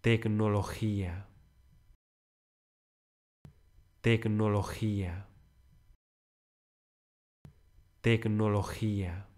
tecnología, tecnología, tecnología.